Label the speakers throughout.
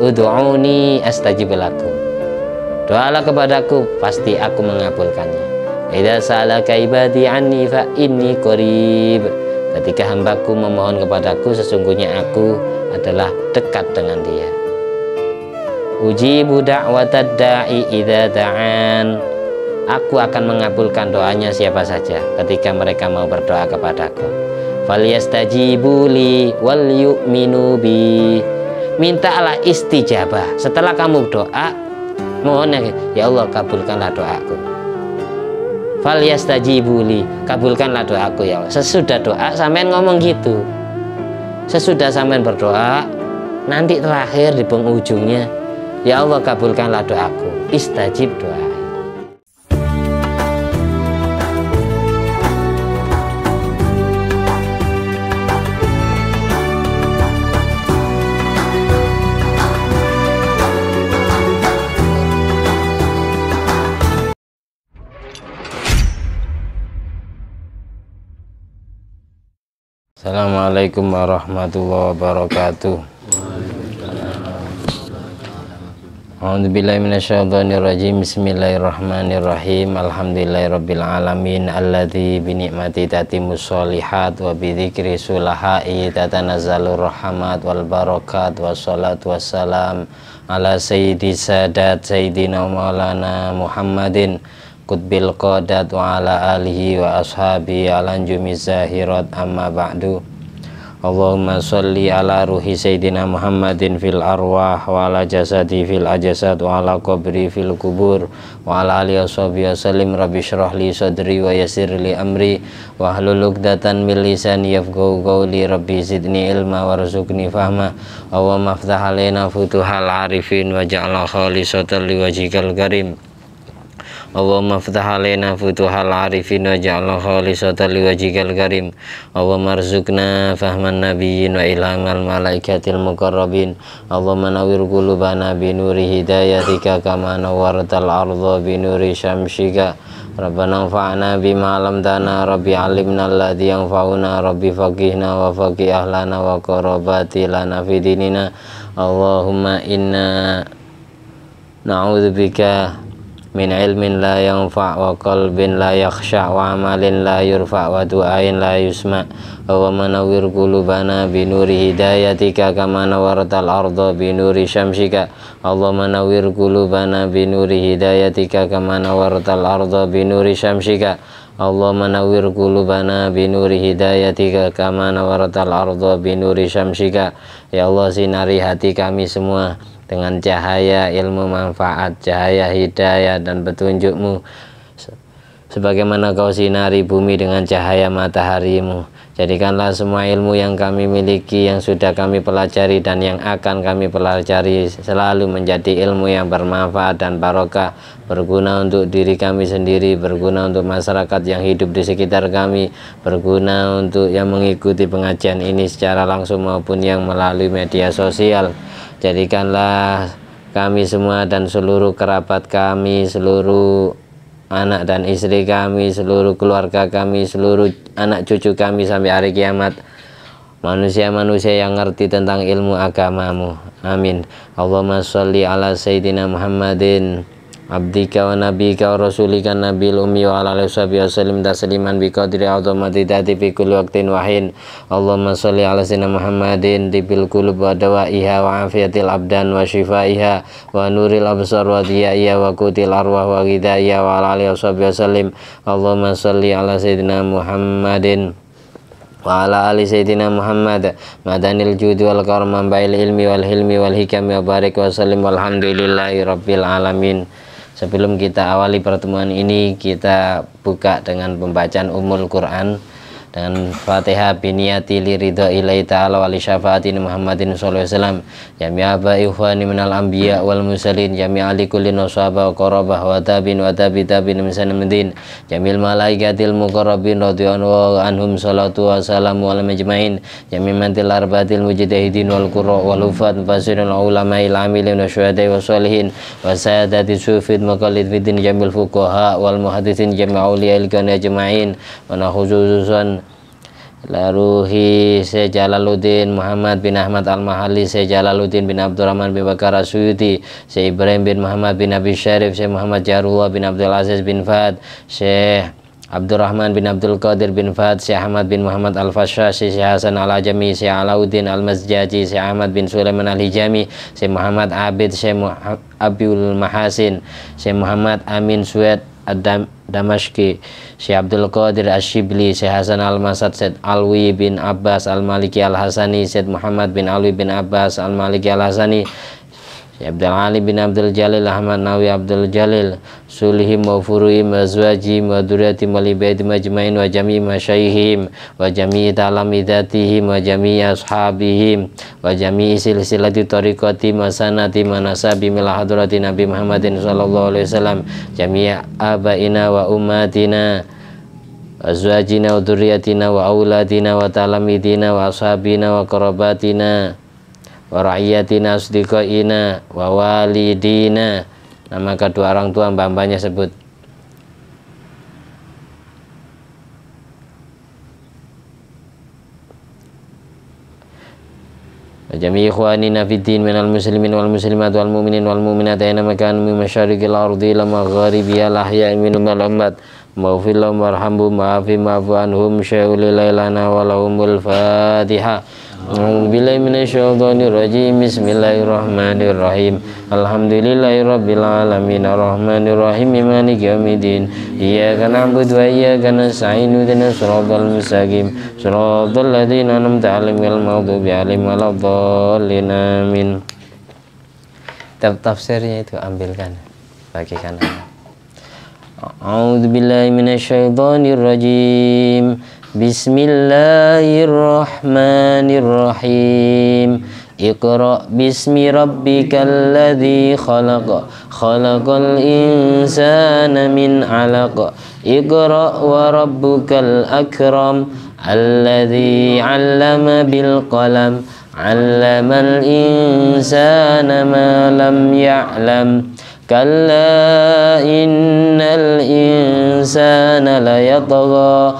Speaker 1: Udu'uni astajib lakum. Doalah kepadaku, pasti aku mengabulkannya. Idza sa'alaka ibadi anni fa inni qarib. Ketika hambaku memohon kepadaku, sesungguhnya aku adalah dekat dengan dia. Ujibu da'watad da'i idza da'an. Aku akan mengabulkan doanya siapa saja ketika mereka mau berdoa kepadaku. Falyastajibu wal yu'minu bi mintalah istijabah setelah kamu doa mohon ya Allah kabulkanlah doaku fal yastajibuli kabulkanlah doaku ya Allah sesudah doa sampean ngomong gitu sesudah sampean berdoa nanti terakhir di penghujungnya ya Allah kabulkanlah doaku istajib doa Assalamualaikum warahmatullahi wabarakatuh. A'udzu billahi minasyaitonir rajim. Bismillahirrahmanirrahim. Alhamdulillahirabbil alamin alladzi bi sholihat wa bi dzikri sulaha'i tatanazzalur rahmat wal barakat wassalatu wassalam ala sayyidi sadat sayyidina maulana Muhammadin kutbil qadat wa ala alihi wa ashabi ala anjumi zahirat amma ba'du Allahumma salli ala ruhi sayyidina Muhammadin fil arwah wa ala jasadi fil ajasad wa ala qabri fil kubur wa ala alihi wa salim rabbi syrah li sadri wa yasir li amri wa hlul uqdatan min lisani yafqahu qawli rabbi zidni ilma warzuqni fahma Allahumma aftah alayna futuhal arifin wa ja'ala khali li wajikal karim Allahumma ftah alaina futuhal arifin waj'alna khalisata liwajhikal karim Allah marzukna fahman nabiyyin wa ilhamal malaikatil muqarrabin Allahumma nawwir qulubana bi nuri hidayatika kama nawwartal ardha bi nuri syamsika Rabbana anfa'na bima 'allamtana Rabbi alimna alladhi fauna Rabbi faqihna wa faqih ahlana wa qarabati lana fi dinina Allahumma inna na'udzubika min ilmin la yanfa wa qalbin la yakhsha wa amalin la yurfa wa du'ain la yusma wa wir qulubana bi nuri hidayatika kama nawartal arda bi nuri syamsika Allah wir qulubana bi nuri hidayatika kama nawartal arda bi nuri syamsika Allah wir qulubana bi nuri hidayatika kama nawartal arda bi nuri syamsika ya Allah sinari hati kami semua dengan cahaya ilmu manfaat, cahaya hidayah dan petunjukmu. Sebagaimana kau sinari bumi dengan cahaya mataharimu. Jadikanlah semua ilmu yang kami miliki, yang sudah kami pelajari dan yang akan kami pelajari selalu menjadi ilmu yang bermanfaat dan barokah, berguna untuk diri kami sendiri, berguna untuk masyarakat yang hidup di sekitar kami, berguna untuk yang mengikuti pengajian ini secara langsung maupun yang melalui media sosial. Jadikanlah kami semua dan seluruh kerabat kami, seluruh anak dan istri kami, seluruh keluarga kami, seluruh anak cucu kami sampai hari kiamat. Manusia-manusia yang ngerti tentang ilmu agamamu. Amin. Allahumma sholli ala Sayyidina Muhammadin abdika wa nabika wa rasulika Nabi ummi wa ala alihi wa sallim tasliman bi qadri azamati dhati fi kulli waqtin wahin Allahumma salli ala sayyidina Muhammadin tibil qulub wa iha wa afiyatil abdan wa iha wa nuril absar wa diyaiha wa kutil arwah wa ghidaiha wa ala alihi wa Allah Allahumma salli ala sayyidina Muhammadin wa ala ali sayyidina Muhammad madanil judi wal karam bail ilmi wal hilmi wal hikam wa barik wa sallim walhamdulillahi rabbil alamin Sebelum kita awali pertemuan ini, kita buka dengan pembacaan Umul Quran dengan Fatihah biniyati li ridha ilahi ta'ala wa li syafaatin Muhammadin sallallahu alaihi wasallam jami'a ba ikhwani minal anbiya wal mursalin jami'a li kulli nusaba wa qarabah wa tabin wa tabi tabin min sanamdin jamil malaikatil muqarrabin radhiyallahu anhum salatu wa salamu ala majma'in jami' mantil arbatil mujtahidin wal qurra wal ufat fasirul ulama il amilin wa syuhada wa salihin wa sayyidati sufid maqalid bidin jamil fuqaha wal muhaddisin jami'a awliya il kana jama'in wa khususan Laruhi Syekh Jalaluddin Muhammad bin Ahmad Al-Mahalli Syekh Jalaluddin bin Abdurrahman bin Bakar Asyuti se Ibrahim bin Muhammad bin Abi Syarif se Muhammad Jarullah bin Abdul Aziz bin Fad Syekh Abdurrahman bin Abdul Qadir bin Fad se Ahmad bin Muhammad al se Syekh Hasan Al-Ajami Syekh Alauddin Al-Masjaji se Ahmad bin Sulaiman Al-Hijami se Muhammad Abid Syekh Abdul Mahasin se Muhammad Amin Suwet Damashki, Syekh Abdul Qadir Ashibli, Syekh Hasan Al-Masad, Syed Alwi bin Abbas Al-Maliki Al-Hasani, Syed Muhammad bin Alwi bin Abbas Al-Maliki Al-Hasani, Ya, Abdul Ali bin Abdul Jalil Ahmad Nawawi Abdul Jalil sulihi wa mazwaji wa zawaji malibaid majma'in wa jami'i masyaihim wa jami'i talami dhatihi wa jami'i ashabihim wa jami'i silsilati tarikati masanati manasabi milah hadurati Nabi Muhammadin sallallahu alaihi wasallam jami'i abaina wa umatina azwajina wa durriyatina wa auladina wa talamidina wa ashabina wa karabatina ina wa walidina nama kedua orang tua mbah-mbahnya sebut Jami ikhwani nafidin minal muslimin wal muslimat wal mu'minin wal mu'minat Aina makan min masyariqil ardi la magharibiha lahya min al ummat maghfir ma'afi maafu anhum syai'ul lailana fatiha A'udzubillahi minasyaitonirrajim. Bismillahirrahmanirrahim. Alhamdulillahirabbil alamin arrahmanirrahim maliki yaumiddin. Iyyaka na'budu wa iyyaka nasta'in ihdinas shiratal mustaqim. Shiratal ladzina an'amta 'alaihim ghairil maghdubi 'alaihim waladdallin. Amin. Tafsirnya itu ambilkan bagikan. A'udzubillahi minasyaitonirrajim. rajim بسم الله الرحمن الرحيم اقرأ باسم ربك الذي خلق خلق الإنسان من علق اقرأ وربك الأكرم الذي علم بالقلم علم الإنسان ما لم يعلم كلا إن الإنسان ليطغى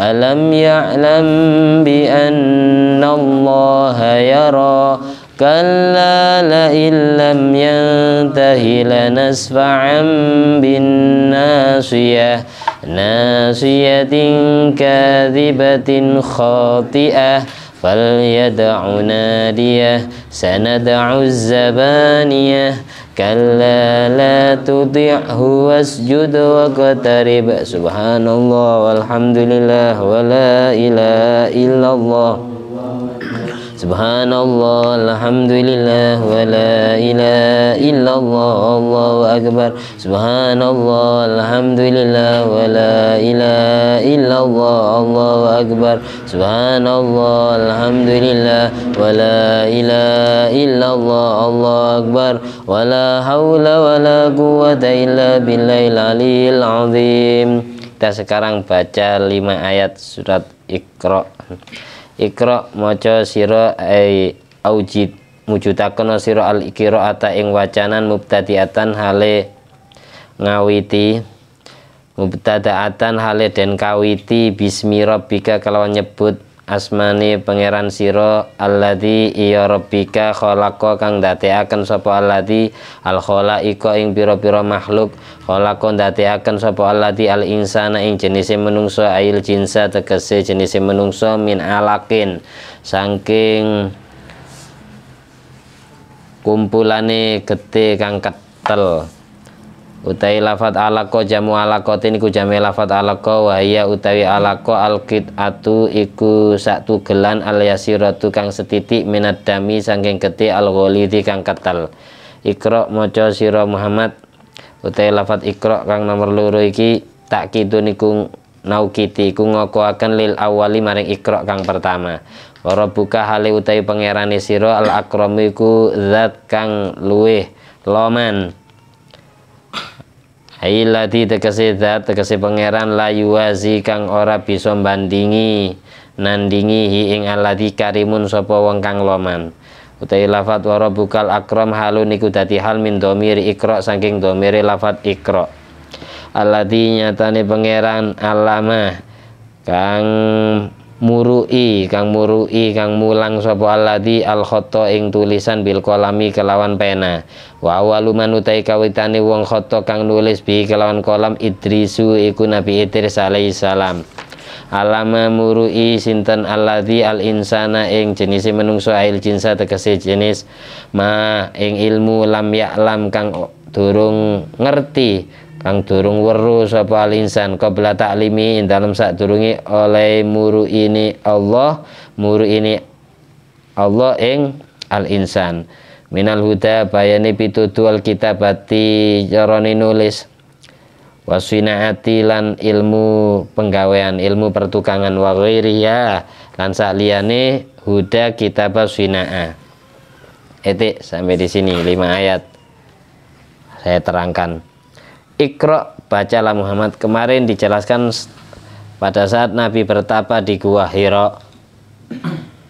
Speaker 1: ألم يعلم بأن الله يرى كلا لئن لم ينته لنسفعا بالناصية ناصية كاذبة خاطئة فليدع ناديه سندع الزبانيه كلا لا تطعه واسجد واقترب سبحان الله والحمد لله ولا إله إلا الله Subhanallah, Alhamdulillah, wa la ilaha illallah, Allahu Akbar. Subhanallah, Alhamdulillah, wa la ilaha illallah, Allahu Akbar. Subhanallah, Alhamdulillah, wa la ilaha illallah, Allahu Akbar. Wa la hawla wa la quwata illa billahil aliyil azim. Kita sekarang baca lima ayat surat Iqra. Iqra maca sira ai aujid mujudaken sira al qiraata ing wacanan mubtadiatan hale ngawiti mubtadaatan hale den kawiti bismi rabbika kelawan nyebut asmani pangeran siro alladzi iya rabbika khalaqa kang ndateaken Sopo alladzi al Iko ing Piro Piro makhluk khalaqa ndateaken Sopo alladzi al insana ing jenise menungso ail jinsa tegese jenise menungso min alakin saking kumpulane gete kang ketel utai lafat alako jamu alako tini ku jamai lafat alako wahia utawi alako alkit atu iku satu gelan al yasiratu kang setitik minat dami sangking keti al kang ketal ikro mojo siro Muhammad utai lafat ikro kang nomor luru iki tak takkidun iku naukiti ngoko akan lil awali maring ikro kang pertama wa buka hale utai pangerane siro al akromiku zat kang luweh loman Hailati tegese zat tegese pangeran layuwazi kang ora bisa bandingi nandingi hi ing alati karimun sapa wong kang loman. Utai lafat wa rabbukal akram halun iku dadi hal min domiri ikra saking domiri lafat ikra. Alati nyatane pangeran alama kang murui kang murui kang mulang sapa alladzi al khata ing tulisan bil kolami kelawan pena wa awalu manutai kawitane wong khata kang nulis bi kelawan kolam idrisu iku nabi idris alaihi salam alama murui sinten alladzi al insana ing jenise menungso ail jinsa tegese jenis ma ing ilmu lam ya'lam kang durung ngerti kang durung weru sapa linsan qabla taklimi dalam turungi oleh muru ini Allah muru ini Allah ing al insan minal huda bayani pitudual kitabati jarani nulis wasinaati lan ilmu penggawean ilmu pertukangan wa ghairiha lan liyane huda kitab sinaa etik sampai di sini lima ayat saya terangkan Ikra bacalah Muhammad kemarin dijelaskan pada saat Nabi bertapa di Gua Hiro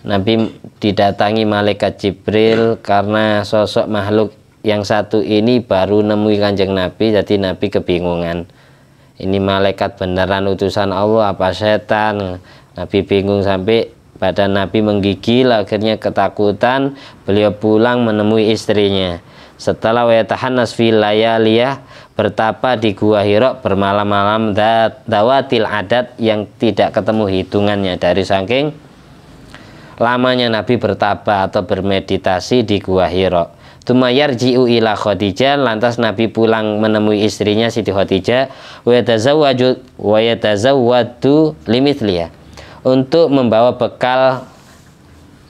Speaker 1: Nabi didatangi malaikat Jibril karena sosok makhluk yang satu ini baru nemui kanjeng Nabi jadi Nabi kebingungan ini malaikat beneran utusan Allah apa setan Nabi bingung sampai badan Nabi menggigil akhirnya ketakutan beliau pulang menemui istrinya setelah wayatahannas fi layaliyah bertapa di gua Hiro bermalam-malam dawatil adat yang tidak ketemu hitungannya dari saking lamanya Nabi bertapa atau bermeditasi di gua Hiro. Tumayar jiu ila Khadijah lantas Nabi pulang menemui istrinya Siti Khadijah wayatazawwaju wayatazawwadu limithliyah untuk membawa bekal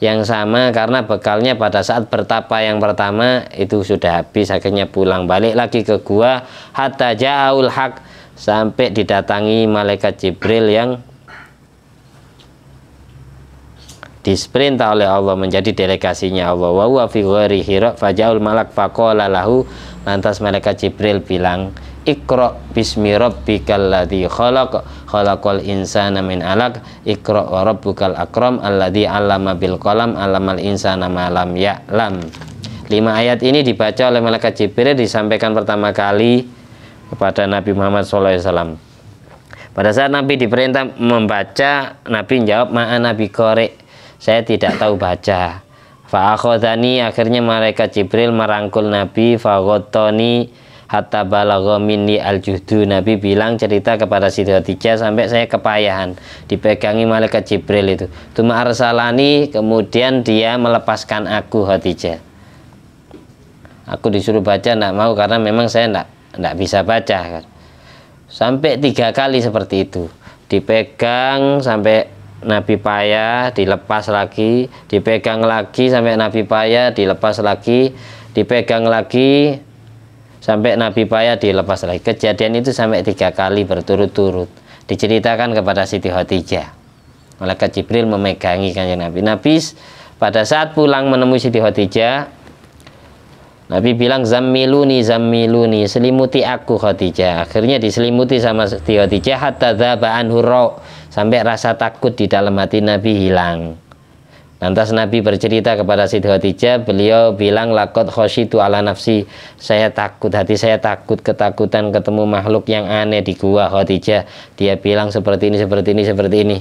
Speaker 1: yang sama karena bekalnya pada saat bertapa yang pertama itu sudah habis akhirnya pulang balik lagi ke gua hatta jaul hak sampai didatangi malaikat Jibril yang disperintah oleh Allah menjadi delegasinya Allah wa fi ghairi hira fajaul malak faqala lahu lantas malaikat Jibril bilang ikra bismi rabbikal ladzi khalaq khalaqal insana min alaq ikra wa rabbukal akram alladzi 'allama bil qalam 'allamal insana ma lam ya'lam. Lima ayat ini dibaca oleh malaikat Jibril disampaikan pertama kali kepada Nabi Muhammad SAW. Pada saat Nabi diperintah membaca, Nabi menjawab, "Ma'a Nabi korek, saya tidak tahu baca." Fa'akhodani akhirnya malaikat Jibril merangkul Nabi, fa'akhotoni hatta balagho minni al-juhdu Nabi bilang cerita kepada Siti Khadijah sampai saya kepayahan dipegangi malaikat Jibril itu tuma arsalani kemudian dia melepaskan aku Khadijah aku disuruh baca enggak mau karena memang saya enggak enggak bisa baca kan. sampai tiga kali seperti itu dipegang sampai Nabi payah dilepas lagi dipegang lagi sampai Nabi payah dilepas lagi dipegang lagi sampai Nabi Paya dilepas lagi. Kejadian itu sampai tiga kali berturut-turut diceritakan kepada Siti Khadijah. Malaikat Jibril memegangi kanjeng Nabi. Nabi pada saat pulang menemui Siti Khadijah, Nabi bilang zammiluni zammiluni selimuti aku Khadijah. Akhirnya diselimuti sama Siti Khadijah hatta dzaba sampai rasa takut di dalam hati Nabi hilang. Lantas Nabi bercerita kepada Siti Khadijah, beliau bilang lakot khosyitu ala nafsi. Saya takut, hati saya takut ketakutan ketemu makhluk yang aneh di gua Khadijah. Dia bilang seperti ini, seperti ini, seperti ini.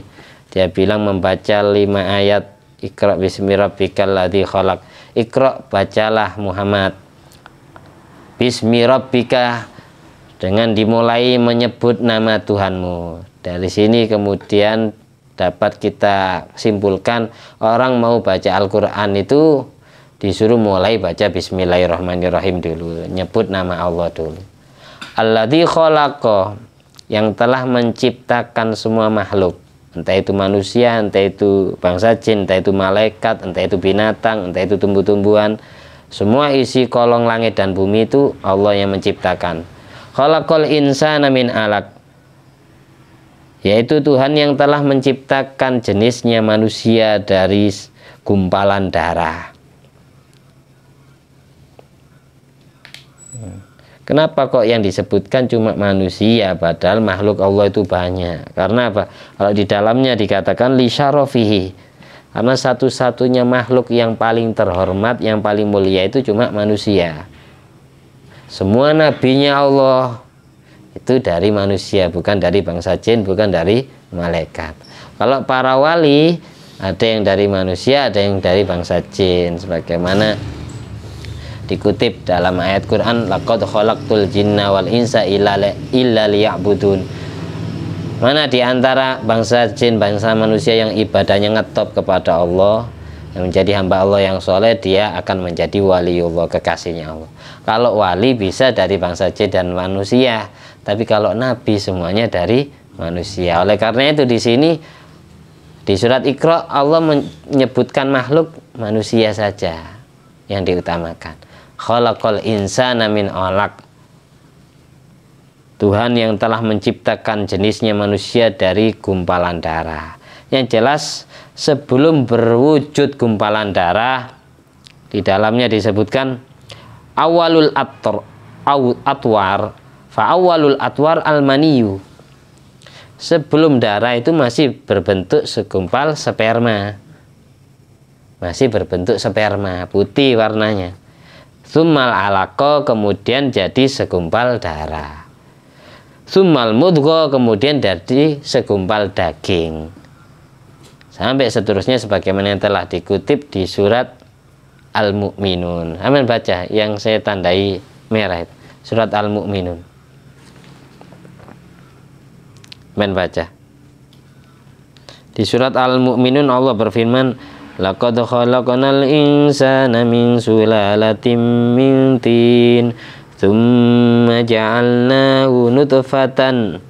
Speaker 1: Dia bilang membaca lima ayat Iqra bismi rabbikal ladzi khalaq. Iqra bacalah Muhammad. Bismi rabbika dengan dimulai menyebut nama Tuhanmu. Dari sini kemudian dapat kita simpulkan orang mau baca Al-Quran itu disuruh mulai baca Bismillahirrahmanirrahim dulu nyebut nama Allah dulu Alladhi kholako yang telah menciptakan semua makhluk entah itu manusia, entah itu bangsa jin, entah itu malaikat, entah itu binatang, entah itu tumbuh-tumbuhan semua isi kolong langit dan bumi itu Allah yang menciptakan kholakol insana min alaq yaitu Tuhan yang telah menciptakan jenisnya manusia dari gumpalan darah. Kenapa kok yang disebutkan cuma manusia padahal makhluk Allah itu banyak? Karena apa? Kalau di dalamnya dikatakan li syarofihi. Karena satu-satunya makhluk yang paling terhormat, yang paling mulia itu cuma manusia. Semua nabinya Allah, itu dari manusia bukan dari bangsa jin bukan dari malaikat kalau para wali ada yang dari manusia ada yang dari bangsa jin sebagaimana dikutip dalam ayat Quran laqad khalaqtul jinna wal insa illa liya'budun mana di antara bangsa jin bangsa manusia yang ibadahnya ngetop kepada Allah yang menjadi hamba Allah yang soleh dia akan menjadi wali Allah kekasihnya Allah kalau wali bisa dari bangsa jin dan manusia tapi kalau nabi semuanya dari manusia. Oleh karena itu di sini di surat Iqra Allah menyebutkan makhluk manusia saja yang diutamakan. Khalaqal insana min alaq. Tuhan yang telah menciptakan jenisnya manusia dari gumpalan darah. Yang jelas sebelum berwujud gumpalan darah di dalamnya disebutkan awalul atwar Fa'awalul atwar almaniyu. Sebelum darah itu masih berbentuk segumpal sperma. Masih berbentuk sperma, putih warnanya. Summal alako kemudian jadi segumpal darah. Summal mudgo kemudian jadi segumpal daging. Sampai seterusnya sebagaimana yang telah dikutip di surat Al-Mu'minun. Amin baca yang saya tandai merah Surat Al-Mu'minun. men baca di surat Al-Mu'minun Allah berfirman Laqad khalaqnal insana min sulalatin min tin Thumma ja'alnahu nutfatan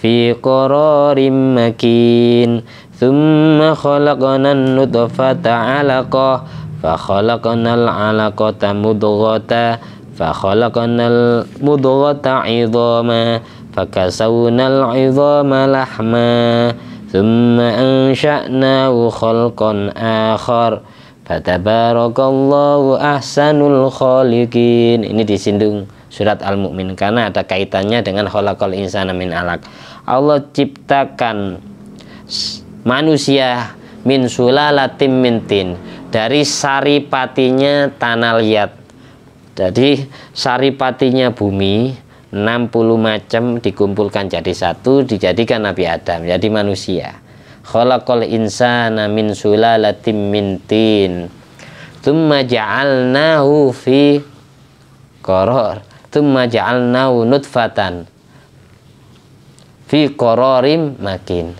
Speaker 1: fi qararin makin Thumma khalaqnan nutfata alaqah khalaqnal alaqata mudghata khalaqnal mudghata idhama فكسونا العظام لحما ثم أنشأناه khalqan akhar Fatabarakallahu ahsanul khaliqin. Ini disindung surat Al-Mu'min karena ada kaitannya dengan khalaqal insana min alaq. Allah ciptakan manusia min sulalatim mintin dari saripatinya tanah liat. Jadi saripatinya bumi 60 macam dikumpulkan jadi satu dijadikan Nabi Adam jadi manusia khalaqal insana min sulalatim min tin thumma ja'alnahu fi qaror thumma ja'alnahu nutfatan fi qararim makin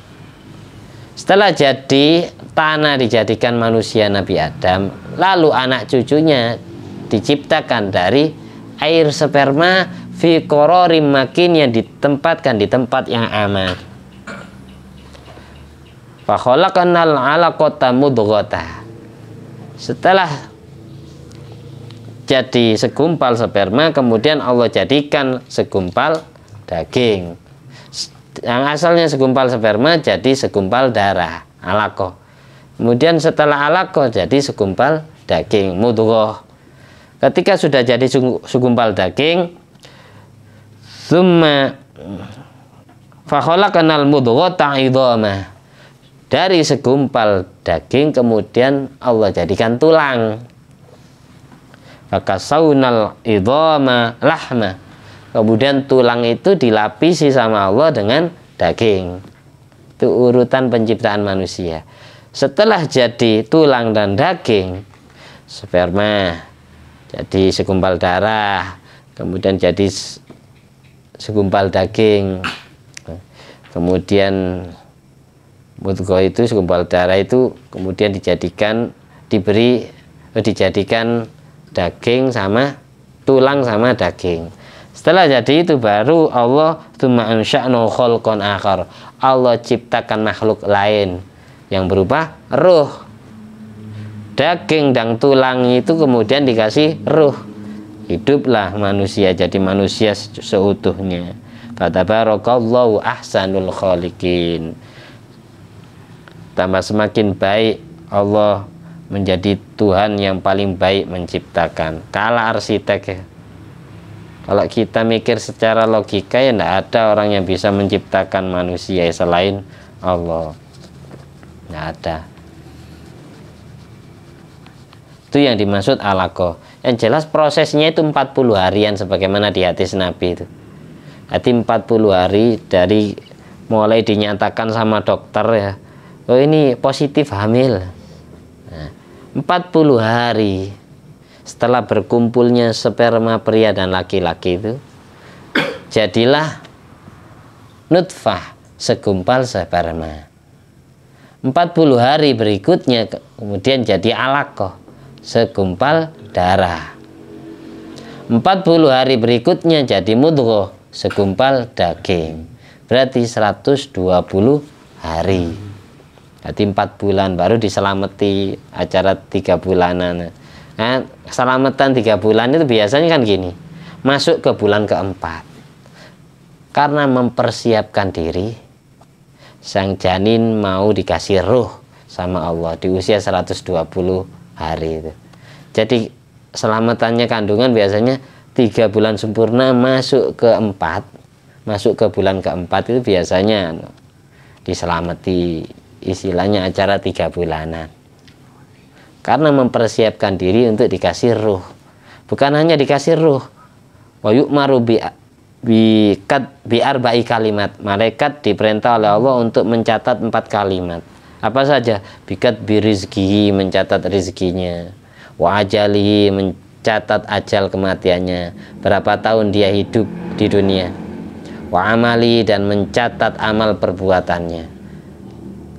Speaker 1: setelah jadi tanah dijadikan manusia Nabi Adam lalu anak cucunya diciptakan dari air sperma fi qararin makin yang ditempatkan di tempat yang aman. kenal ala kota mudghata. Setelah jadi segumpal sperma kemudian Allah jadikan segumpal daging yang asalnya segumpal sperma jadi segumpal darah alako kemudian setelah alako jadi segumpal daging mudghah ketika sudah jadi segumpal daging Thumma fakhalaqanal mudghata idhama. Dari segumpal daging kemudian Allah jadikan tulang. Fakasaunal idhama lahma. Kemudian tulang itu dilapisi sama Allah dengan daging. Itu urutan penciptaan manusia. Setelah jadi tulang dan daging, sperma jadi segumpal darah, kemudian jadi segumpal daging kemudian mudgo itu segumpal darah itu kemudian dijadikan diberi eh, dijadikan daging sama tulang sama daging setelah jadi itu baru Allah Allah ciptakan makhluk lain yang berupa ruh daging dan tulang itu kemudian dikasih ruh hiduplah manusia jadi manusia seutuhnya fatabarakallahu ahsanul khaliqin tambah semakin baik Allah menjadi Tuhan yang paling baik menciptakan kala arsitek ya. kalau kita mikir secara logika ya tidak ada orang yang bisa menciptakan manusia selain Allah tidak ada itu yang dimaksud alaqoh yang jelas prosesnya itu 40 harian sebagaimana di hadis Nabi itu jadi 40 hari dari mulai dinyatakan sama dokter ya oh ini positif hamil nah, 40 hari setelah berkumpulnya sperma pria dan laki-laki itu jadilah nutfah segumpal sperma 40 hari berikutnya kemudian jadi alakoh segumpal darah 40 hari berikutnya jadi mudghah segumpal daging berarti 120 hari Jadi 4 bulan baru diselamati acara 3 bulanan nah, selamatan 3 bulan itu biasanya kan gini masuk ke bulan keempat karena mempersiapkan diri sang janin mau dikasih ruh sama Allah di usia 120 hari itu jadi selamatannya kandungan biasanya tiga bulan sempurna masuk ke empat masuk ke bulan keempat itu biasanya anu, diselamati istilahnya acara tiga bulanan karena mempersiapkan diri untuk dikasih ruh bukan hanya dikasih ruh wayuk biar bi biar baik kalimat malaikat diperintah oleh Allah untuk mencatat empat kalimat apa saja bikat birizki mencatat rizkinya wa ajalihi mencatat ajal kematiannya berapa tahun dia hidup di dunia wa amali dan mencatat amal perbuatannya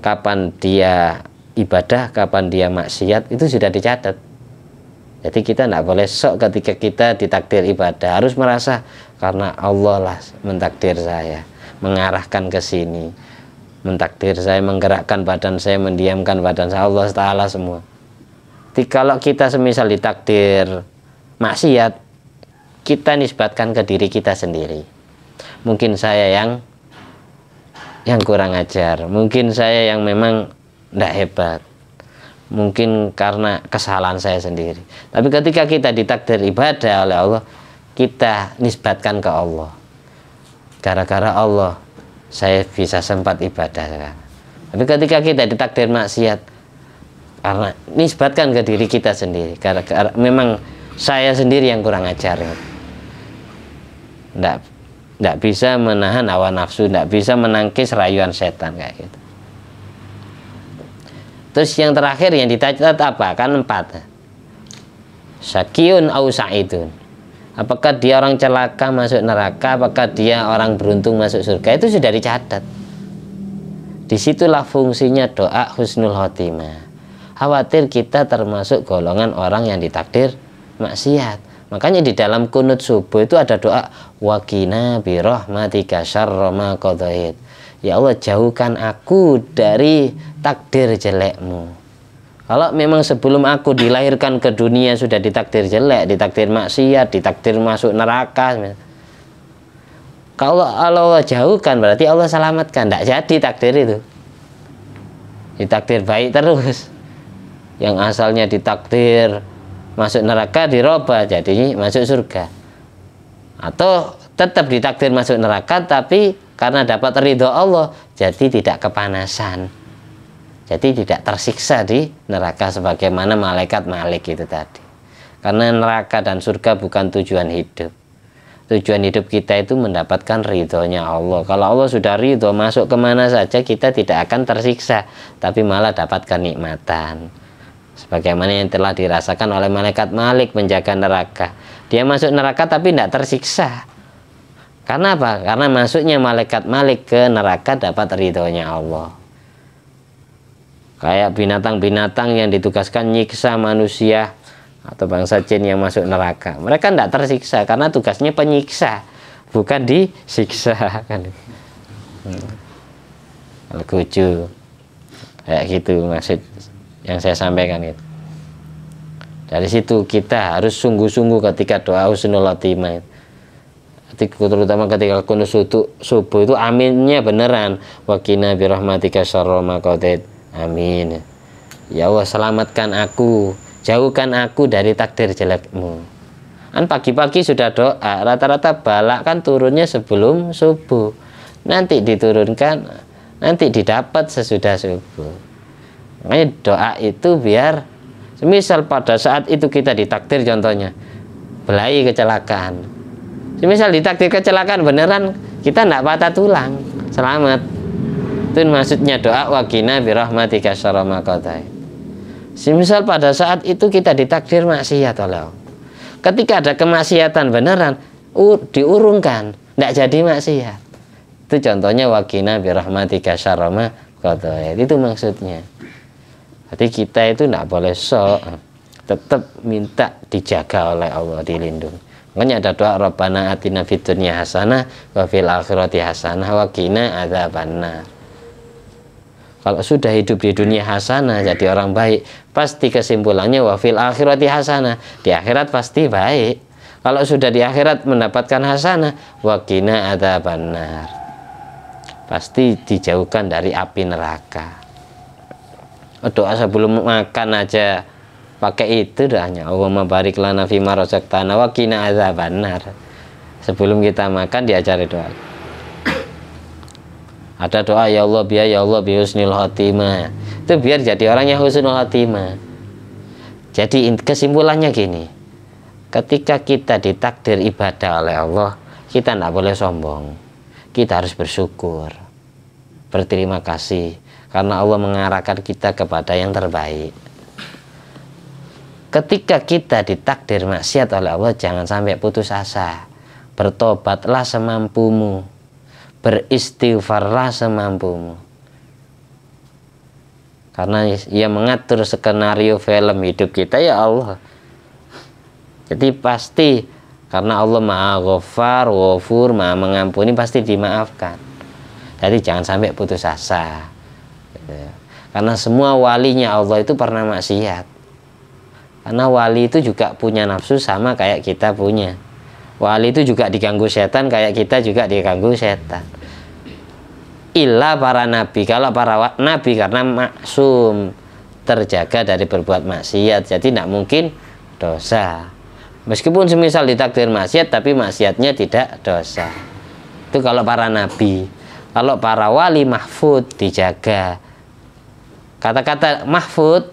Speaker 1: kapan dia ibadah kapan dia maksiat itu sudah dicatat jadi kita tidak boleh sok ketika kita ditakdir ibadah harus merasa karena Allah lah mentakdir saya mengarahkan ke sini mentakdir saya menggerakkan badan saya mendiamkan badan saya Allah Taala semua jadi kalau kita semisal ditakdir maksiat kita nisbatkan ke diri kita sendiri mungkin saya yang yang kurang ajar mungkin saya yang memang tidak hebat mungkin karena kesalahan saya sendiri tapi ketika kita ditakdir ibadah oleh Allah kita nisbatkan ke Allah gara-gara Allah saya bisa sempat ibadah tapi ketika kita ditakdir maksiat karena nisbatkan ke diri kita sendiri karena, karena memang saya sendiri yang kurang ajar tidak tidak bisa menahan hawa nafsu tidak bisa menangkis rayuan setan kayak gitu terus yang terakhir yang ditajat apa kan empat sakiun au sa'idun apakah dia orang celaka masuk neraka apakah dia orang beruntung masuk surga itu sudah dicatat disitulah fungsinya doa husnul khotimah khawatir kita termasuk golongan orang yang ditakdir maksiat. Makanya di dalam kunut subuh itu ada doa wakina birahmatika kasar ma Ya Allah jauhkan aku dari takdir jelekmu. Kalau memang sebelum aku dilahirkan ke dunia sudah ditakdir jelek, ditakdir maksiat, ditakdir masuk neraka. Kalau Allah jauhkan berarti Allah selamatkan, tidak jadi takdir itu. Ditakdir baik terus yang asalnya ditakdir masuk neraka diroba jadi masuk surga atau tetap ditakdir masuk neraka tapi karena dapat ridho Allah jadi tidak kepanasan jadi tidak tersiksa di neraka sebagaimana malaikat malik itu tadi karena neraka dan surga bukan tujuan hidup tujuan hidup kita itu mendapatkan ridhonya Allah kalau Allah sudah ridho masuk kemana saja kita tidak akan tersiksa tapi malah dapat kenikmatan sebagaimana yang telah dirasakan oleh malaikat Malik menjaga neraka. Dia masuk neraka tapi tidak tersiksa. Karena apa? Karena masuknya malaikat Malik ke neraka dapat ridhonya Allah. Kayak binatang-binatang yang ditugaskan nyiksa manusia atau bangsa jin yang masuk neraka. Mereka tidak tersiksa karena tugasnya penyiksa, bukan disiksa. Kan? Hmm. Kayak gitu maksudnya yang saya sampaikan itu. Dari situ kita harus sungguh-sungguh ketika doa husnul khotimah. Ketika, terutama ketika kunus subuh itu aminnya beneran wakina birahmatika syarrul amin ya Allah selamatkan aku jauhkan aku dari takdir jelekmu kan pagi-pagi sudah doa rata-rata balak kan turunnya sebelum subuh nanti diturunkan nanti didapat sesudah subuh Makanya doa itu biar semisal pada saat itu kita ditakdir contohnya belai kecelakaan. Semisal ditakdir kecelakaan beneran kita tidak patah tulang, selamat. Itu maksudnya doa wakina birahmatika syaramakotai. Semisal pada saat itu kita ditakdir maksiat Allah. Ketika ada kemaksiatan beneran, diurungkan, tidak jadi maksiat. Itu contohnya wakina birahmatika syaramakotai. Itu maksudnya. Jadi kita itu tidak boleh sok, tetap minta dijaga oleh Allah, dilindungi. Makanya ada doa Rabbana atina fid hasana, hasanah wa fil akhirati hasanah wa qina adzabannar. Kalau sudah hidup di dunia hasanah jadi orang baik, pasti kesimpulannya wa fil akhirati hasanah. Di akhirat pasti baik. Kalau sudah di akhirat mendapatkan hasanah, wa qina adzabannar. Pasti dijauhkan dari api neraka doa sebelum makan aja pakai itu dahnya Allahumma barik lana fima tanah wa qina azabannar sebelum kita makan diajari doa ada doa ya Allah biar ya Allah biar husnul khotimah itu biar jadi orang yang husnul khotimah jadi kesimpulannya gini ketika kita ditakdir ibadah oleh Allah kita tidak boleh sombong kita harus bersyukur berterima kasih karena Allah mengarahkan kita kepada yang terbaik ketika kita ditakdir maksiat oleh Allah jangan sampai putus asa bertobatlah semampumu beristighfarlah semampumu karena ia mengatur skenario film hidup kita ya Allah jadi pasti karena Allah maha ghafar, ghafur, maha mengampuni pasti dimaafkan jadi jangan sampai putus asa Iya. karena semua walinya Allah itu pernah maksiat karena wali itu juga punya nafsu sama kayak kita punya wali itu juga diganggu setan kayak kita juga diganggu setan Ilah para nabi kalau para nabi karena maksum terjaga dari berbuat maksiat jadi tidak mungkin dosa meskipun semisal ditakdir maksiat tapi maksiatnya tidak dosa itu kalau para nabi kalau para wali mahfud dijaga Kata-kata mahfud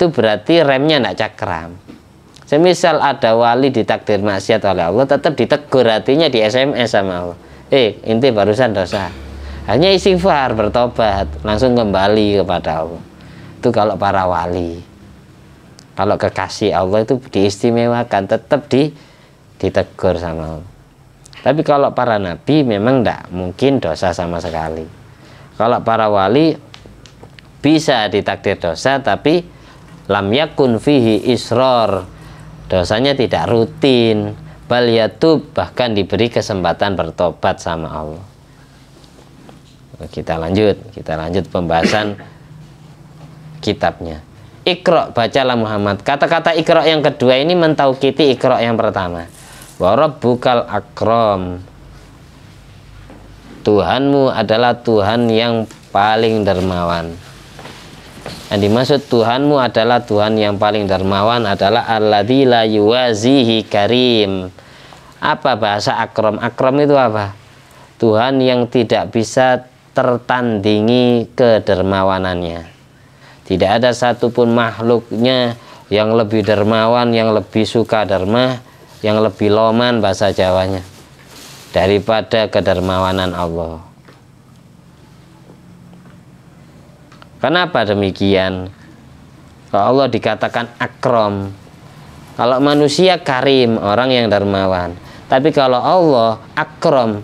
Speaker 1: itu berarti remnya tidak cakram. Semisal ada wali ditakdir maksiat oleh Allah, tetap ditegur hatinya di SMS sama Allah. Eh, inti barusan dosa. Hanya istighfar, bertobat, langsung kembali kepada Allah. Itu kalau para wali. Kalau kekasih Allah itu diistimewakan, tetap di, ditegur sama Allah. Tapi kalau para nabi memang tidak mungkin dosa sama sekali. Kalau para wali bisa ditakdir dosa tapi lam yakun fihi isror dosanya tidak rutin bal yatub bahkan diberi kesempatan bertobat sama Allah kita lanjut kita lanjut pembahasan kitabnya Ikro bacalah Muhammad kata-kata ikro yang kedua ini mentaukiti ikro yang pertama warob bukal akrom Tuhanmu adalah Tuhan yang paling dermawan yang dimaksud Tuhanmu adalah Tuhan yang paling dermawan adalah alladzi la yuwazihi karim. Apa bahasa akram? Akram itu apa? Tuhan yang tidak bisa tertandingi kedermawanannya. Tidak ada satupun makhluknya yang lebih dermawan, yang lebih suka derma, yang lebih loman bahasa Jawanya daripada kedermawanan Allah. Kenapa demikian? Kalau Allah dikatakan akrom. Kalau manusia karim, orang yang dermawan. Tapi kalau Allah akrom,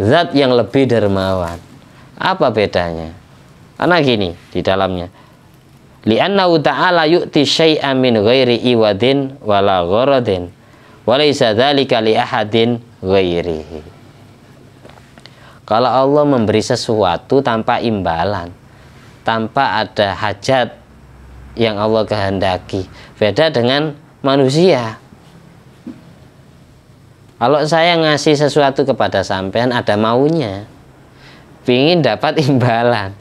Speaker 1: zat yang lebih dermawan. Apa bedanya? Karena gini di dalamnya. Li'annahu ta'ala yu'ti syai'an min ghairi iwadin wala ghoradin. Walaysa dhalika li ahadin ghairihi. Kalau Allah memberi sesuatu tanpa imbalan, tanpa ada hajat yang Allah kehendaki. Beda dengan manusia. Kalau saya ngasih sesuatu kepada sampean ada maunya. Pingin dapat imbalan.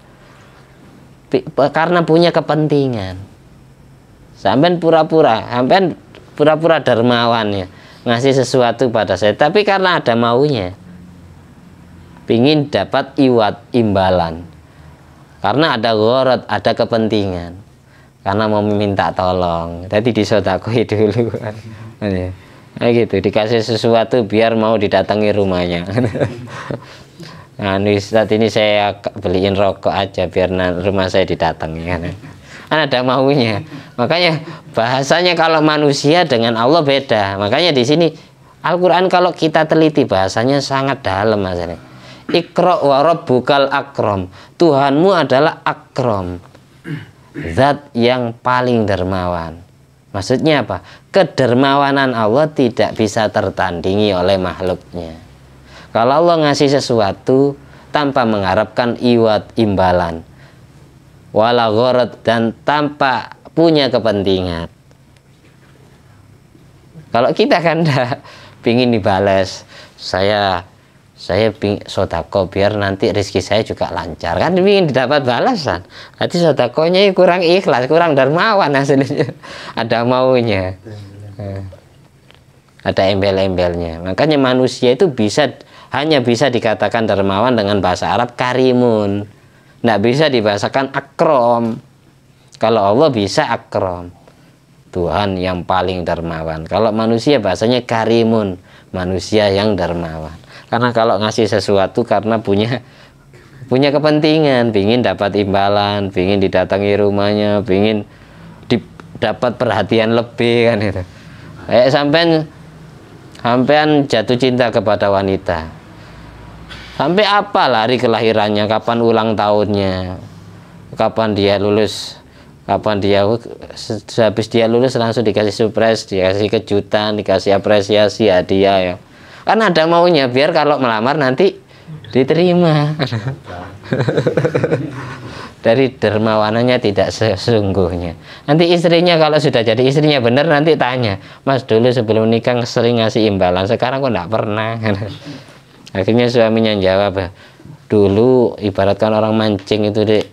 Speaker 1: karena punya kepentingan. Sampean pura-pura, sampean pura-pura dermawan ya. Ngasih sesuatu pada saya, tapi karena ada maunya. Pingin dapat iwat imbalan karena ada gorot ada kepentingan karena mau meminta tolong tadi disodakoi dulu nah, gitu dikasih sesuatu biar mau didatangi rumahnya nah anu, ini saat ini saya beliin rokok aja biar rumah saya didatangi kan kan ada maunya makanya bahasanya kalau manusia dengan Allah beda makanya di sini Al-Quran kalau kita teliti bahasanya sangat dalam maksudnya Ikro wa rabbukal akram. Tuhanmu adalah akrom, Zat yang paling dermawan. Maksudnya apa? Kedermawanan Allah tidak bisa tertandingi oleh makhluknya. Kalau Allah ngasih sesuatu tanpa mengharapkan iwat imbalan. Wala dan tanpa punya kepentingan. Kalau kita kan pingin dibales, saya saya sodako biar nanti rezeki saya juga lancar kan ingin didapat balasan nanti sodakonya ya kurang ikhlas kurang dermawan hasilnya ada maunya iya. ada embel-embelnya makanya manusia itu bisa hanya bisa dikatakan dermawan dengan bahasa Arab karimun tidak bisa dibahasakan akrom kalau Allah bisa akrom Tuhan yang paling dermawan kalau manusia bahasanya karimun manusia yang dermawan karena kalau ngasih sesuatu karena punya punya kepentingan pingin dapat imbalan pingin didatangi rumahnya pingin dapat perhatian lebih kan itu kayak sampai sampean jatuh cinta kepada wanita sampai apa lari kelahirannya kapan ulang tahunnya kapan dia lulus kapan dia habis dia lulus langsung dikasih surprise dikasih kejutan dikasih apresiasi hadiah ya kan ada maunya biar kalau melamar nanti diterima dari dermawanannya tidak sesungguhnya nanti istrinya kalau sudah jadi istrinya benar nanti tanya mas dulu sebelum nikah sering ngasih imbalan sekarang kok tidak pernah akhirnya suaminya jawab dulu ibaratkan orang mancing itu dek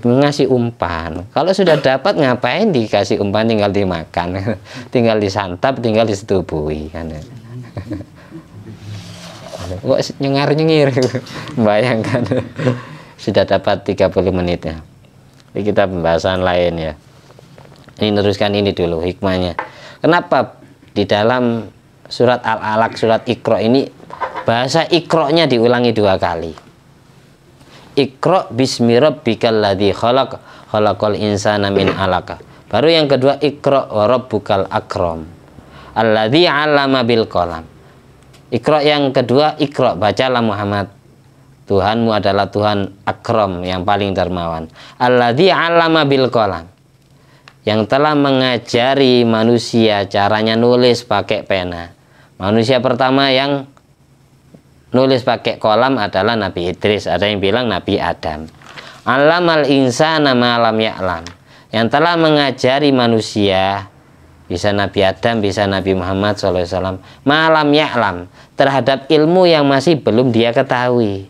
Speaker 1: ngasih umpan kalau sudah dapat ngapain dikasih umpan tinggal dimakan tinggal disantap tinggal disetubuhi. kan kok nyengar nyengir bayangkan sudah dapat 30 menit ya ini kita pembahasan lain ya ini teruskan ini dulu hikmahnya kenapa di dalam surat al-alaq surat ikro ini bahasa ikronya diulangi dua kali ikro bismi rabbikal ladhi khalaq khalaqal insana min alaka baru yang kedua ikro wa bukal akram Allah alama bil kolam. Iqra yang kedua, baca bacalah Muhammad. Tuhanmu adalah Tuhan akram yang paling dermawan. alladhi alama bil kolam. Yang telah mengajari manusia caranya nulis pakai pena. Manusia pertama yang nulis pakai kolam adalah Nabi Idris. Ada yang bilang Nabi Adam. Alam al insana malam ya'lam. Yang telah mengajari manusia bisa Nabi Adam, bisa Nabi Muhammad SAW. Malam ya'lam, terhadap ilmu yang masih belum dia ketahui.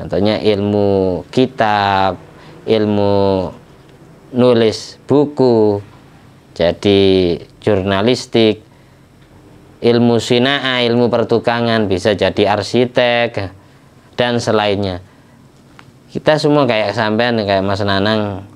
Speaker 1: Contohnya ilmu kitab, ilmu nulis buku, jadi jurnalistik, ilmu sinaa, ilmu pertukangan, bisa jadi arsitek, dan selainnya. Kita semua kayak sampean, kayak Mas Nanang,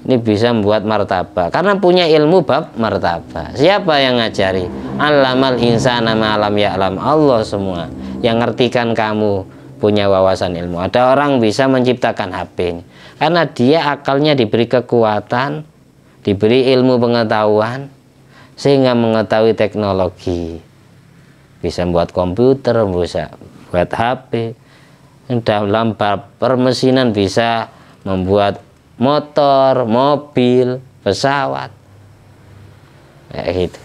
Speaker 1: ini bisa membuat martabat, karena punya ilmu bab martabat. siapa yang ngajari alamal insana malam ya alam Allah semua yang ngertikan kamu punya wawasan ilmu ada orang bisa menciptakan HP ini karena dia akalnya diberi kekuatan diberi ilmu pengetahuan sehingga mengetahui teknologi bisa membuat komputer bisa buat HP dalam permesinan bisa membuat motor, mobil, pesawat. Kayak gitu.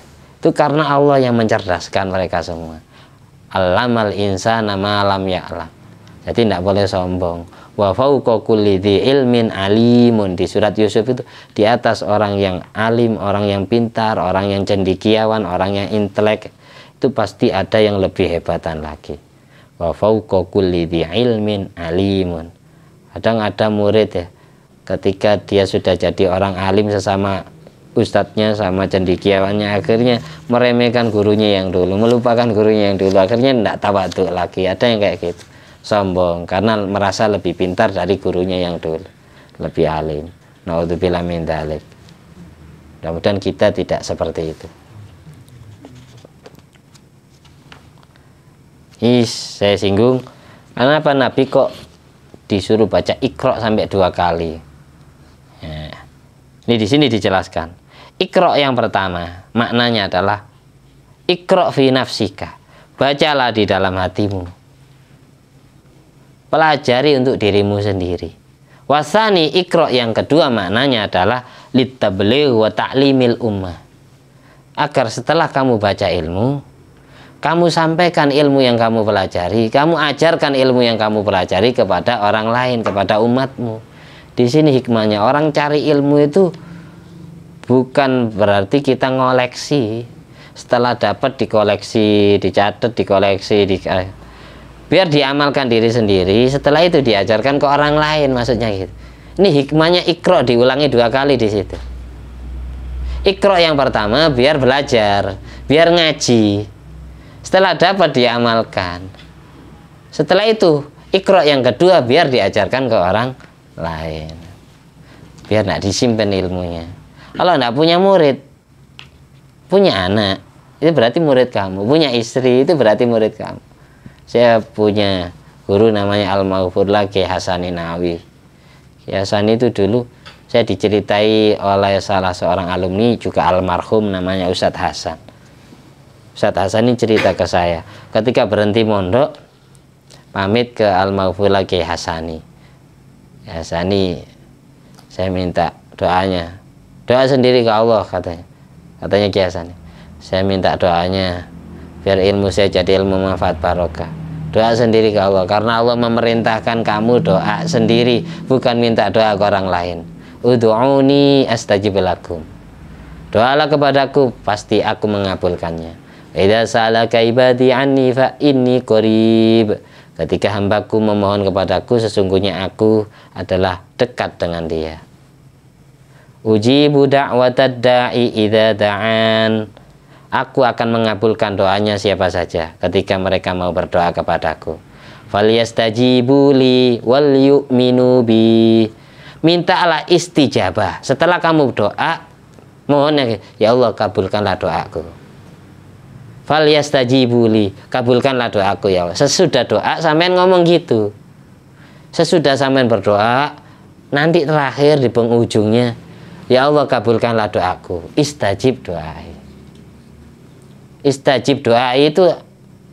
Speaker 1: Itu karena Allah yang mencerdaskan mereka semua. Alamal insana malam ya'lam. Jadi tidak boleh sombong. Wa ilmin alimun di surat Yusuf itu di atas orang yang alim, orang yang pintar, orang yang cendikiawan, orang yang intelek itu pasti ada yang lebih hebatan lagi. Wa ilmin alimun. Kadang ada murid ya, ketika dia sudah jadi orang alim sesama ustadznya sama cendikiawannya akhirnya meremehkan gurunya yang dulu melupakan gurunya yang dulu akhirnya tidak tawaduk lagi ada yang kayak gitu sombong karena merasa lebih pintar dari gurunya yang dulu lebih alim naudzubillah min dalik mudah-mudahan kita tidak seperti itu Is, saya singgung. Kenapa Nabi kok disuruh baca ikrok sampai dua kali? Ini di sini dijelaskan. Ikro yang pertama maknanya adalah ikro fi nafsika. Bacalah di dalam hatimu. Pelajari untuk dirimu sendiri. Wasani ikro yang kedua maknanya adalah litabligh wa ta'limil ummah. Agar setelah kamu baca ilmu, kamu sampaikan ilmu yang kamu pelajari, kamu ajarkan ilmu yang kamu pelajari kepada orang lain, kepada umatmu. Di sini hikmahnya orang cari ilmu itu bukan berarti kita ngoleksi. Setelah dapat dikoleksi, dicatat, dikoleksi, di, eh, biar diamalkan diri sendiri. Setelah itu diajarkan ke orang lain, maksudnya gitu. Ini hikmahnya ikro diulangi dua kali di situ. Ikro yang pertama biar belajar, biar ngaji. Setelah dapat diamalkan. Setelah itu ikro yang kedua biar diajarkan ke orang lain biar nak disimpan ilmunya kalau tidak punya murid punya anak itu berarti murid kamu punya istri itu berarti murid kamu saya punya guru namanya Al Maghfurlah lagi Hasani Nawi Hasani itu dulu saya diceritai oleh salah seorang alumni juga almarhum namanya Ustadz Hasan Ustadz Hasan ini cerita ke saya ketika berhenti mondok pamit ke Al Maghfurlah lagi Hasani ya Sani saya minta doanya doa sendiri ke Allah katanya katanya Kiai Sani saya minta doanya biar ilmu saya jadi ilmu manfaat barokah doa sendiri ke Allah karena Allah memerintahkan kamu doa sendiri bukan minta doa ke orang lain udu'uni astajib lakum doalah kepadaku pasti aku mengabulkannya idza salaka ibadi anni fa inni qarib Ketika hambaku memohon kepadaku, sesungguhnya aku adalah dekat dengan dia. Uji budak watadai ida da'an. Aku akan mengabulkan doanya siapa saja ketika mereka mau berdoa kepadaku. Falyastajibu buli wal minubi. Minta Mintalah istijabah. Setelah kamu doa, mohon ya Allah kabulkanlah doaku fal yastajibuli kabulkanlah aku ya Allah sesudah doa sampean ngomong gitu sesudah sampean berdoa nanti terakhir di penghujungnya ya Allah kabulkanlah doaku istajib doa istajib doa itu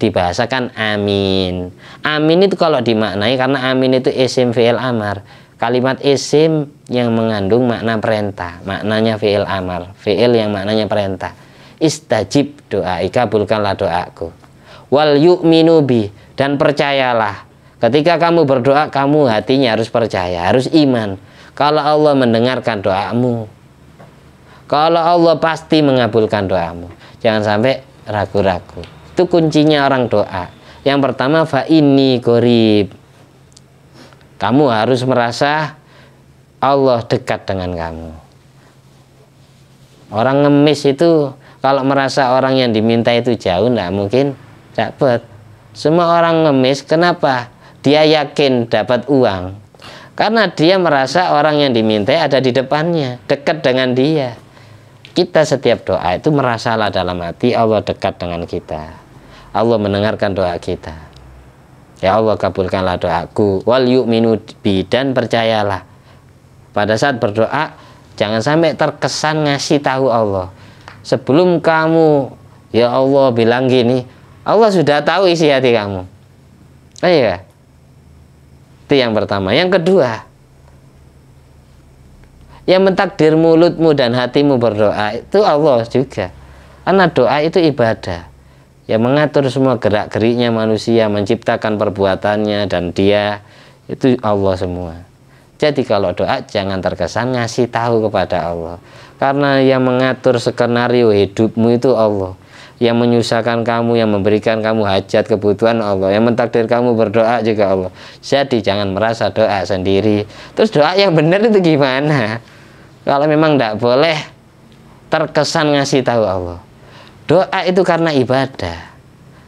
Speaker 1: dibahasakan amin amin itu kalau dimaknai karena amin itu isim fi'il amar kalimat isim yang mengandung makna perintah maknanya fi'il amar fi'il yang maknanya perintah istajib doa kabulkanlah doaku wal yu'minu dan percayalah ketika kamu berdoa kamu hatinya harus percaya harus iman kalau Allah mendengarkan doamu kalau Allah pasti mengabulkan doamu jangan sampai ragu-ragu itu kuncinya orang doa yang pertama fa ini korib kamu harus merasa Allah dekat dengan kamu orang ngemis itu kalau merasa orang yang diminta itu jauh tidak mungkin dapat semua orang ngemis kenapa dia yakin dapat uang karena dia merasa orang yang diminta ada di depannya dekat dengan dia kita setiap doa itu merasalah dalam hati Allah dekat dengan kita Allah mendengarkan doa kita ya Allah kabulkanlah doaku wal yuk bi dan percayalah pada saat berdoa jangan sampai terkesan ngasih tahu Allah sebelum kamu ya Allah bilang gini Allah sudah tahu isi hati kamu iya itu yang pertama yang kedua yang mentakdir mulutmu dan hatimu berdoa itu Allah juga karena doa itu ibadah yang mengatur semua gerak geriknya manusia menciptakan perbuatannya dan dia itu Allah semua jadi kalau doa jangan terkesan ngasih tahu kepada Allah karena yang mengatur skenario hidupmu itu Allah. Yang menyusahkan kamu, yang memberikan kamu hajat kebutuhan Allah. Yang mentakdir kamu berdoa juga Allah. Jadi jangan merasa doa sendiri. Terus doa yang benar itu gimana? Kalau memang tidak boleh terkesan ngasih tahu Allah. Doa itu karena ibadah.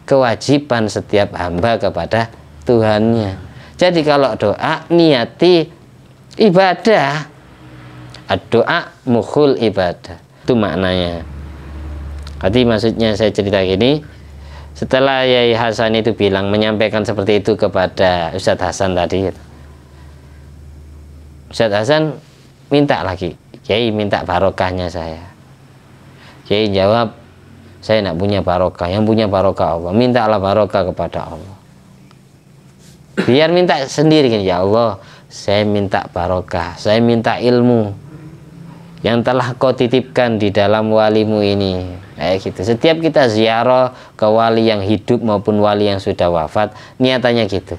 Speaker 1: Kewajiban setiap hamba kepada Tuhannya. Jadi kalau doa niati ibadah doa mukhul ibadah itu maknanya jadi maksudnya saya cerita gini setelah Yai Hasan itu bilang menyampaikan seperti itu kepada Ustadz Hasan tadi gitu. Ustadz Hasan minta lagi Yai minta barokahnya saya Yai jawab saya nak punya barokah yang punya barokah Allah mintalah barokah kepada Allah biar minta sendiri gini ya Allah saya minta barokah saya minta ilmu yang telah kau titipkan di dalam walimu ini. Kayak gitu. Setiap kita ziarah ke wali yang hidup maupun wali yang sudah wafat, niatannya gitu.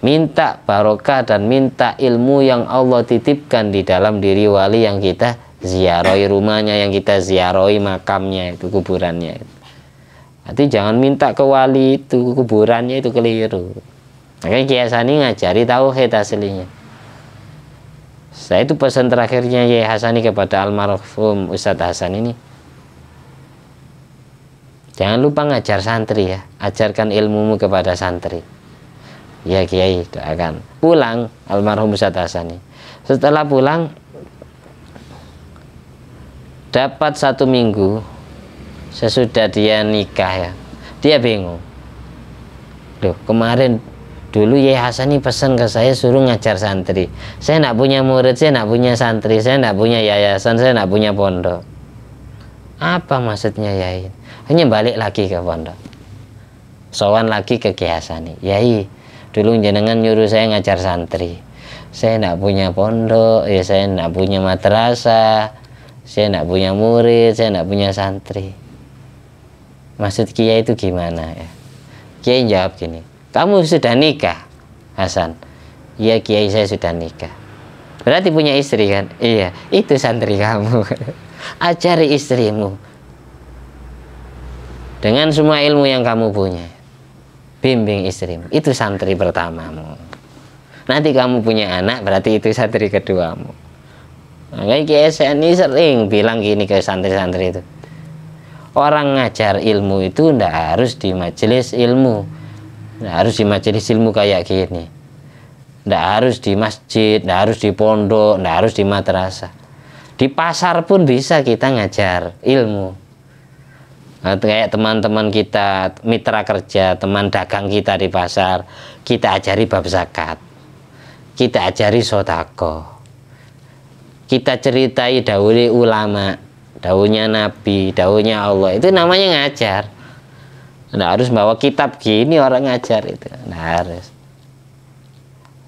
Speaker 1: Minta barokah dan minta ilmu yang Allah titipkan di dalam diri wali yang kita ziarahi rumahnya, yang kita ziarahi makamnya, itu kuburannya. Nanti jangan minta ke wali itu, kuburannya itu keliru. Makanya Kiai Sani ngajari tauhid aslinya saya nah, itu pesan terakhirnya Yai Hasani kepada almarhum Ustadz Hasan ini. Jangan lupa ngajar santri ya, ajarkan ilmumu kepada santri. Ya Kiai, doakan. Pulang almarhum Ustadz Hasan ini. Setelah pulang dapat satu minggu sesudah dia nikah ya. Dia bingung. Loh, kemarin Dulu Yai Hasani pesan ke saya suruh ngajar santri. Saya nak punya murid, saya nak punya santri, saya nak punya yayasan, saya nak punya pondok. Apa maksudnya Yai? Hanya balik lagi ke pondok. Sowan lagi ke Kiai Hasani. Yai, dulu jenengan nyuruh saya ngajar santri. Saya nak punya pondok, ya saya nak punya madrasah, saya nak punya murid, saya nak punya santri. Maksud Kiai itu gimana ya? Kiai jawab gini, kamu sudah nikah Hasan iya kiai saya sudah nikah berarti punya istri kan iya itu santri kamu ajari istrimu dengan semua ilmu yang kamu punya bimbing istrimu itu santri pertamamu nanti kamu punya anak berarti itu santri keduamu makanya Kiai saya ini sering bilang gini ke santri-santri itu orang ngajar ilmu itu ndak harus di majelis ilmu Nggak harus di majelis ilmu kayak gini. Nggak harus di masjid, nggak harus di pondok, nggak harus di madrasah. Di pasar pun bisa kita ngajar ilmu. Nah, kayak teman-teman kita, mitra kerja, teman dagang kita di pasar, kita ajari bab zakat. Kita ajari sotako. Kita ceritai dahulu ulama, daunnya Nabi, daunnya Allah. Itu namanya ngajar Nah, harus bawa kitab gini orang ngajar itu. Nah, harus.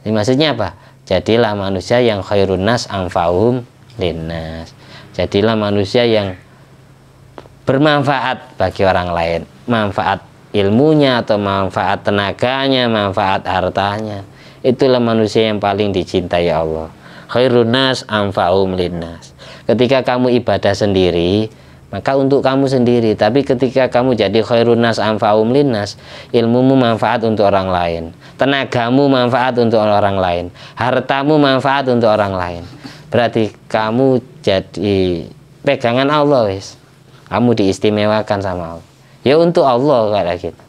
Speaker 1: Ini maksudnya apa? Jadilah manusia yang khairun nas anfa'uhum linnas. Jadilah manusia yang bermanfaat bagi orang lain. Manfaat ilmunya atau manfaat tenaganya, manfaat hartanya. Itulah manusia yang paling dicintai Allah. Khairun nas anfa'uhum linnas. Ketika kamu ibadah sendiri, maka untuk kamu sendiri tapi ketika kamu jadi khairun nas anfa'um linnas ilmumu manfaat untuk orang lain tenagamu manfaat untuk orang lain hartamu manfaat untuk orang lain berarti kamu jadi pegangan Allah wis kamu diistimewakan sama Allah ya untuk Allah kayak gitu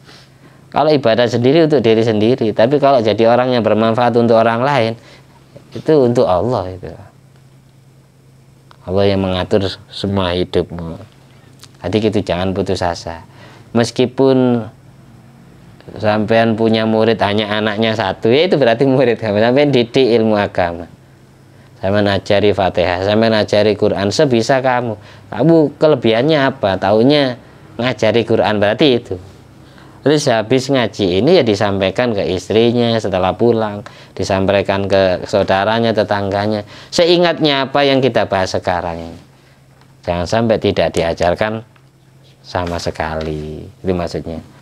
Speaker 1: kalau ibadah sendiri untuk diri sendiri tapi kalau jadi orang yang bermanfaat untuk orang lain itu untuk Allah itu Allah yang mengatur semua hidupmu jadi gitu jangan putus asa. Meskipun sampean punya murid hanya anaknya satu, ya itu berarti murid kamu. Sampean didik ilmu agama. Sampean ajari Fatihah, sampean ajari Quran sebisa kamu. Kamu kelebihannya apa? Taunya ngajari Quran berarti itu. Terus habis ngaji ini ya disampaikan ke istrinya setelah pulang, disampaikan ke saudaranya, tetangganya. Seingatnya apa yang kita bahas sekarang ini. Jangan sampai tidak diajarkan sama sekali itu maksudnya